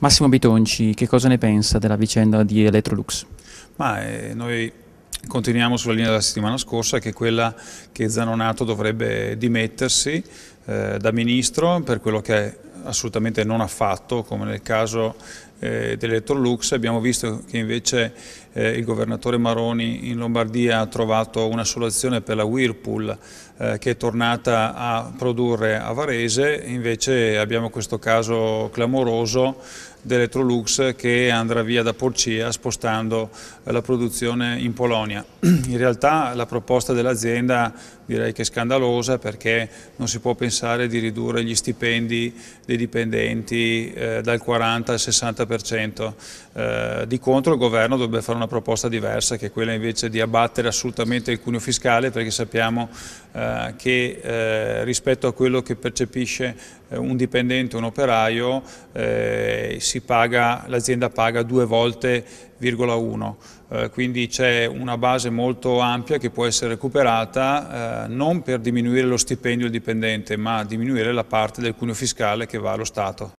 Massimo Bitonci, che cosa ne pensa della vicenda di Electrolux? Ma, eh, noi continuiamo sulla linea della settimana scorsa che è quella che Zanonato dovrebbe dimettersi eh, da ministro per quello che assolutamente non ha fatto come nel caso eh, dell'Electrolux abbiamo visto che invece eh, il governatore Maroni in Lombardia ha trovato una soluzione per la Whirlpool eh, che è tornata a produrre a Varese, invece abbiamo questo caso clamoroso dell'Electrolux che andrà via da Porcia spostando eh, la produzione in Polonia. In realtà la proposta dell'azienda direi che è scandalosa perché non si può pensare di ridurre gli stipendi dei dipendenti eh, dal 40 al 60%. Eh, di contro il governo dovrebbe fare una proposta diversa che è quella invece di abbattere assolutamente il cuneo fiscale perché sappiamo eh, che eh, rispetto a quello che percepisce eh, un dipendente, un operaio, eh, l'azienda paga due volte 1,1, eh, quindi c'è una base molto ampia che può essere recuperata eh, non per diminuire lo stipendio del dipendente, ma diminuire la parte del cuneo fiscale che va allo Stato.